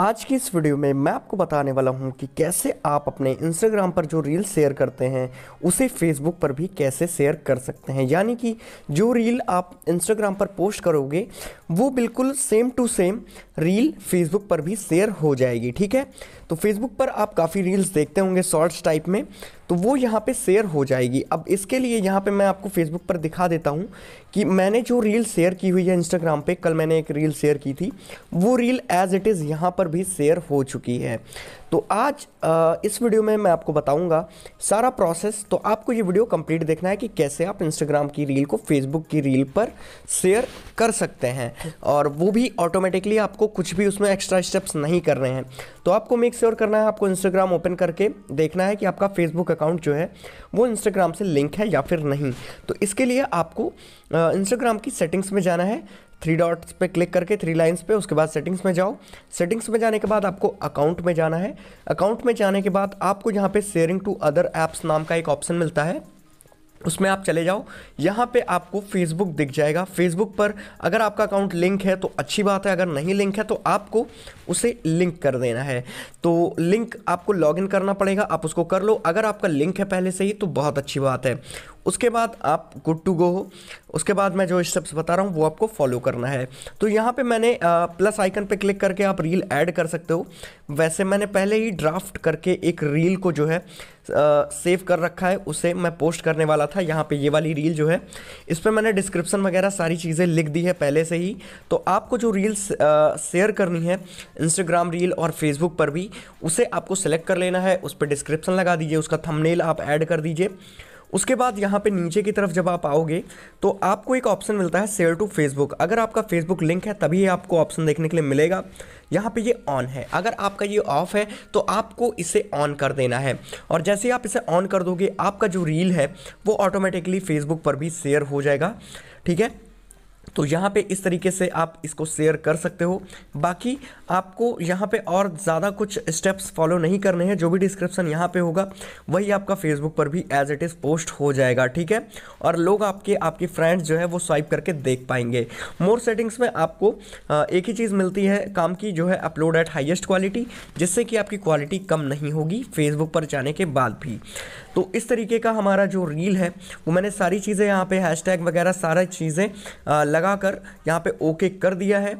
आज की इस वीडियो में मैं आपको बताने वाला हूं कि कैसे आप अपने इंस्टाग्राम पर जो रील शेयर करते हैं उसे फेसबुक पर भी कैसे शेयर कर सकते हैं यानी कि जो रील आप इंस्टाग्राम पर पोस्ट करोगे वो बिल्कुल same to same reel Facebook पर भी शेयर हो जाएगी ठीक है तो फेसबुक पर आप काफ़ी रील्स देखते होंगे शॉर्ट्स टाइप में तो वो यहाँ पे शेयर हो जाएगी अब इसके लिए यहाँ पे मैं आपको फेसबुक पर दिखा देता हूँ कि मैंने जो रील शेयर की हुई है इंस्टाग्राम पे कल मैंने एक रील शेयर की थी वो रील एज इट इज़ यहाँ पर भी शेयर हो चुकी है तो आज आ, इस वीडियो में मैं आपको बताऊँगा सारा प्रोसेस तो आपको ये वीडियो कंप्लीट देखना है कि कैसे आप इंस्टाग्राम की रील को फेसबुक की रील पर शेयर कर सकते हैं और वो भी ऑटोमेटिकली आपको कुछ भी उसमें एक्स्ट्रा स्टेप्स नहीं कर रहे हैं तो आपको मेक श्योर करना है आपको इंस्टाग्राम ओपन करके देखना है कि आपका फेसबुक अकाउंट जो है वो इंस्टाग्राम से लिंक है या फिर नहीं तो इसके लिए आपको इंस्टाग्राम की सेटिंग्स में जाना है थ्री डॉट्स पे क्लिक करके थ्री लाइंस पे उसके बाद सेटिंग्स में जाओ सेटिंग्स में जाने के बाद आपको अकाउंट में जाना है अकाउंट में जाने के बाद आपको यहाँ पे शेयरिंग टू अदर ऐप्स नाम का एक ऑप्शन मिलता है उसमें आप चले जाओ यहाँ पे आपको फेसबुक दिख जाएगा फेसबुक पर अगर आपका अकाउंट लिंक है तो अच्छी बात है अगर नहीं लिंक है तो आपको उसे लिंक कर देना है तो लिंक आपको लॉगिन करना पड़ेगा आप उसको कर लो अगर आपका लिंक है पहले से ही तो बहुत अच्छी बात है उसके बाद आप गुड टू गो हो उसके बाद मैं जो स्टेप्स बता रहा हूँ वो आपको फॉलो करना है तो यहाँ पे मैंने प्लस आइकन पे क्लिक करके आप रील ऐड कर सकते हो वैसे मैंने पहले ही ड्राफ्ट करके एक रील को जो है आ, सेव कर रखा है उसे मैं पोस्ट करने वाला था यहाँ पे ये वाली रील जो है इस पर मैंने डिस्क्रिप्शन वगैरह सारी चीज़ें लिख दी है पहले से ही तो आपको जो रील्स शेयर करनी है इंस्टाग्राम रील और फेसबुक पर भी उसे आपको सेलेक्ट कर लेना है उस पर डिस्क्रिप्शन लगा दीजिए उसका थंबनेल आप ऐड कर दीजिए उसके बाद यहाँ पे नीचे की तरफ जब आप आओगे तो आपको एक ऑप्शन मिलता है सेयर टू फेसबुक अगर आपका फेसबुक लिंक है तभी आपको ऑप्शन देखने के लिए मिलेगा यहाँ पे ये ऑन है अगर आपका ये ऑफ है तो आपको इसे ऑन कर देना है और जैसे ही आप इसे ऑन कर दोगे आपका जो रील है वो ऑटोमेटिकली फेसबुक पर भी शेयर हो जाएगा ठीक है तो यहाँ पे इस तरीके से आप इसको शेयर कर सकते हो बाकी आपको यहाँ पे और ज़्यादा कुछ स्टेप्स फॉलो नहीं करने हैं जो भी डिस्क्रिप्शन यहाँ पे होगा वही आपका फेसबुक पर भी एज इट इज़ पोस्ट हो जाएगा ठीक है और लोग आपके आपके फ्रेंड्स जो है वो स्वाइप करके देख पाएंगे मोर सेटिंग्स में आपको एक ही चीज़ मिलती है काम की जो है अपलोड एट हाइएस्ट क्वालिटी जिससे कि आपकी क्वालिटी कम नहीं होगी फेसबुक पर जाने के बाद भी तो इस तरीके का हमारा जो रील है वो मैंने सारी चीज़ें यहाँ पर हैश वगैरह सारा चीज़ें लगाकर यहाँ पे ओके कर दिया है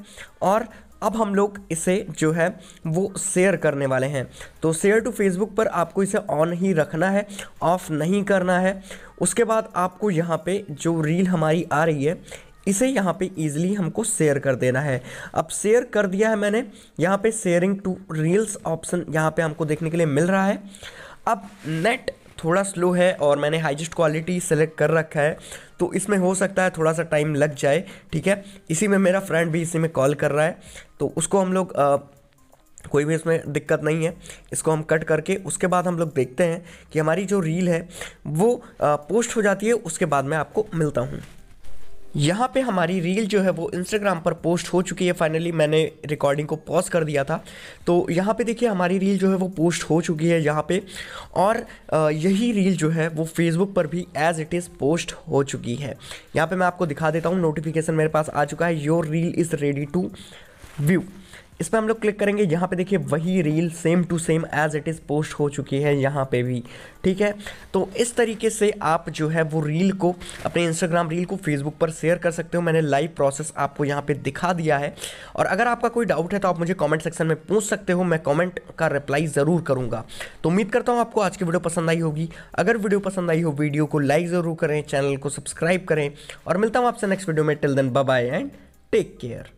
और अब हम लोग इसे जो है वो शेयर करने वाले हैं तो शेयर टू फेसबुक पर आपको इसे ऑन ही रखना है ऑफ़ नहीं करना है उसके बाद आपको यहाँ पे जो रील हमारी आ रही है इसे यहाँ पे ईजिली हमको शेयर कर देना है अब शेयर कर दिया है मैंने यहाँ पे शेयरिंग टू रील्स ऑप्शन यहाँ पे हमको देखने के लिए मिल रहा है अब नेट थोड़ा स्लो है और मैंने हाइजेस्ट क्वालिटी सेलेक्ट कर रखा है तो इसमें हो सकता है थोड़ा सा टाइम लग जाए ठीक है इसी में मेरा फ्रेंड भी इसी में कॉल कर रहा है तो उसको हम लोग आ, कोई भी इसमें दिक्कत नहीं है इसको हम कट करके उसके बाद हम लोग देखते हैं कि हमारी जो रील है वो आ, पोस्ट हो जाती है उसके बाद मैं आपको मिलता हूँ यहाँ पे हमारी रील जो है वो इंस्टाग्राम पर पोस्ट हो चुकी है फाइनली मैंने रिकॉर्डिंग को पॉज कर दिया था तो यहाँ पे देखिए हमारी रील जो है वो पोस्ट हो चुकी है यहाँ पे और यही रील जो है वो फेसबुक पर भी एज इट इज़ पोस्ट हो चुकी है यहाँ पे मैं आपको दिखा देता हूँ नोटिफिकेशन मेरे पास आ चुका है your reel is ready to view इस पर हम लोग क्लिक करेंगे यहाँ पे देखिए वही reel same to same as it is post हो चुकी है यहाँ पे भी ठीक है तो इस तरीके से आप जो है वो रील को अपने इंस्टाग्राम रील को फेसबुक पर शेयर कर सकते हो मैंने लाइव प्रोसेस आपको यहाँ पे दिखा दिया है और अगर आपका कोई डाउट है तो आप मुझे कॉमेंट सेक्शन में पूछ सकते हो मैं कॉमेंट का रिप्लाई ज़रूर करूँगा तो उम्मीद करता हूँ आपको आज की वीडियो पसंद आई होगी अगर वीडियो पसंद आई हो वीडियो को लाइक ज़रूर करें चैनल को सब्सक्राइब करें और मिलता हूँ आपसे नेक्स्ट वीडियो में till then bye and take care